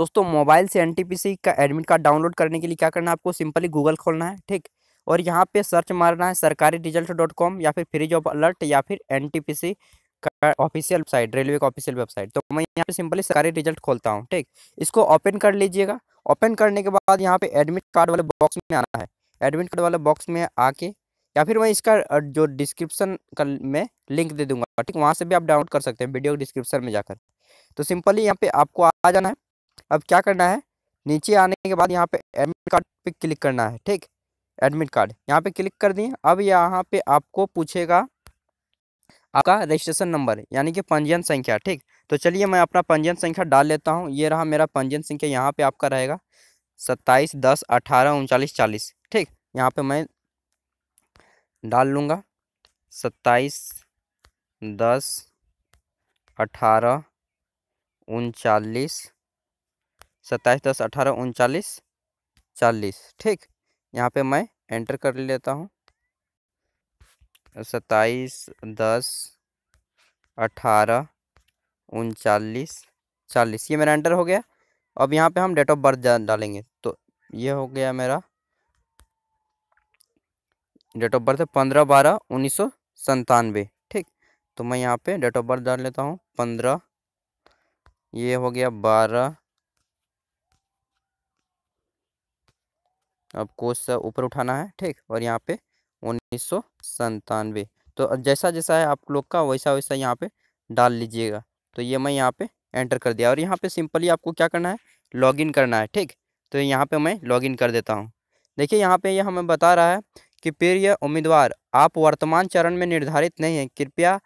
दोस्तों मोबाइल से एन का एडमिट कार्ड डाउनलोड करने के लिए क्या करना है आपको सिंपली गूगल खोलना है ठीक और यहाँ पे सर्च मारना है सरकारी रिजल्ट डॉट कॉम या फिर फ्री जॉब अलर्ट या फिर एन का ऑफिशियल वेबसाइट रेलवे का ऑफिशियल वेबसाइट तो मैं यहाँ पे सिंपली सरकारी रिजल्ट खोलता हूँ ठीक इसको ओपन कर लीजिएगा ओपन करने के बाद यहाँ पे एडमिट कार्ड वाले बॉक्स में आना है एडमिट कार्ड वाले बॉक्स में आके या फिर मैं इसका जो डिस्क्रिप्शन में लिंक दे दूंगा ठीक वहाँ से भी आप डाउनलोड कर सकते हैं वीडियो डिस्क्रिप्शन में जाकर तो सिंपली यहाँ पे आपको आ जाना है अब क्या करना है नीचे आने के बाद यहाँ पे एडमिट कार्ड पे क्लिक करना है ठीक एडमिट कार्ड यहाँ पे क्लिक कर दिए अब यहाँ पे आपको पूछेगा आपका रजिस्ट्रेशन नंबर यानी कि पंजीयन संख्या ठीक तो चलिए मैं अपना पंजीयन संख्या डाल लेता हूँ ये रहा मेरा पंजीयन संख्या यहाँ पे आपका रहेगा सत्ताईस दस अठारह उनचालीस चालीस ठीक यहाँ पे मैं डाल लूँगा सत्ताईस दस अठारह उनचालीस सत्ताईस दस अठारह उनचालीस चालीस ठीक यहाँ पे मैं एंटर कर लेता हूँ सत्ताईस दस अठारह उनचालीस चालीस ये मेरा एंटर हो गया अब यहाँ पे हम डेट ऑफ बर्थ डालेंगे तो ये हो गया मेरा डेट ऑफ बर्थ है पंद्रह बारह उन्नीस सौ संतानवे ठीक तो मैं यहाँ पे डेट ऑफ बर्थ डाल लेता हूँ पंद्रह ये हो गया बारह अब कोस ऊपर उठाना है ठीक और यहाँ पे उन्नीस सौ तो जैसा जैसा है आप लोग का वैसा वैसा यहाँ पे डाल लीजिएगा तो ये मैं यहाँ पे एंटर कर दिया और यहाँ पे सिंपली आपको क्या करना है लॉगिन करना है ठीक तो यहाँ पे मैं लॉगिन कर देता हूँ देखिए यहाँ पे यह हमें बता रहा है कि प्रिय उम्मीदवार आप वर्तमान चरण में निर्धारित नहीं हैं कृपया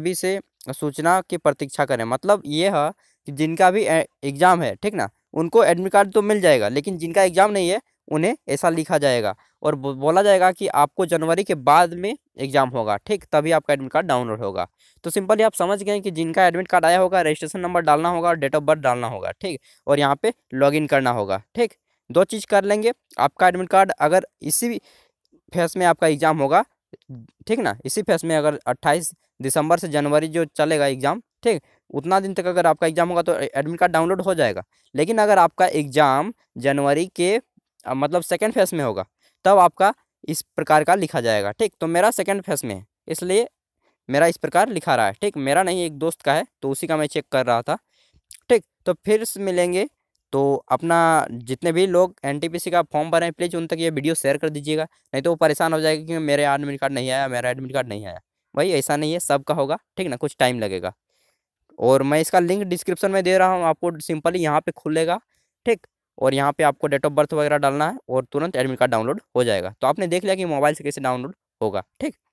बी से सूचना की प्रतीक्षा करें मतलब ये है कि जिनका भी एग्ज़ाम है ठीक ना उनको एडमिट कार्ड तो मिल जाएगा लेकिन जिनका एग्ज़ाम नहीं है उन्हें ऐसा लिखा जाएगा और बोला जाएगा कि आपको जनवरी के बाद में एग्जाम होगा ठीक तभी आपका एडमिट कार्ड डाउनलोड होगा तो सिंपली आप समझ गए कि जिनका एडमिट कार्ड आया होगा रजिस्ट्रेशन नंबर डालना होगा और डेट ऑफ बर्थ डालना होगा ठीक और यहाँ पे लॉगिन करना होगा ठीक दो चीज़ कर लेंगे आपका एडमिट कार्ड अगर इसी फेस में आपका एग्ज़ाम होगा ठीक ना इसी फेस में अगर अट्ठाईस दिसंबर से जनवरी जो चलेगा एग्ज़ाम ठीक उतना दिन तक अगर आपका एग्ज़ाम होगा तो एडमिट कार्ड डाउनलोड हो जाएगा लेकिन अगर आपका एग्ज़ाम जनवरी के मतलब सेकेंड फेस में होगा तब आपका इस प्रकार का लिखा जाएगा ठीक तो मेरा सेकेंड फेस में है इसलिए मेरा इस प्रकार लिखा रहा है ठीक मेरा नहीं एक दोस्त का है तो उसी का मैं चेक कर रहा था ठीक तो फिर मिलेंगे तो अपना जितने भी लोग एन का फॉर्म भर हैं प्लीज़ उन तक ये वीडियो शेयर कर दीजिएगा नहीं तो वो परेशान हो जाएगा कि मेरे एडमिट कार्ड नहीं आया मेरा एडमिट कार्ड नहीं आया भाई ऐसा नहीं है सबका होगा ठीक ना कुछ टाइम लगेगा और मैं इसका लिंक डिस्क्रिप्शन में दे रहा हूँ आपको सिंपली यहाँ पे खुलेगा ठीक और यहाँ पे आपको डेट ऑफ बर्थ वगैरह डालना है और तुरंत एडमिट कार्ड डाउनलोड हो जाएगा तो आपने देख लिया कि मोबाइल से कैसे डाउनलोड होगा ठीक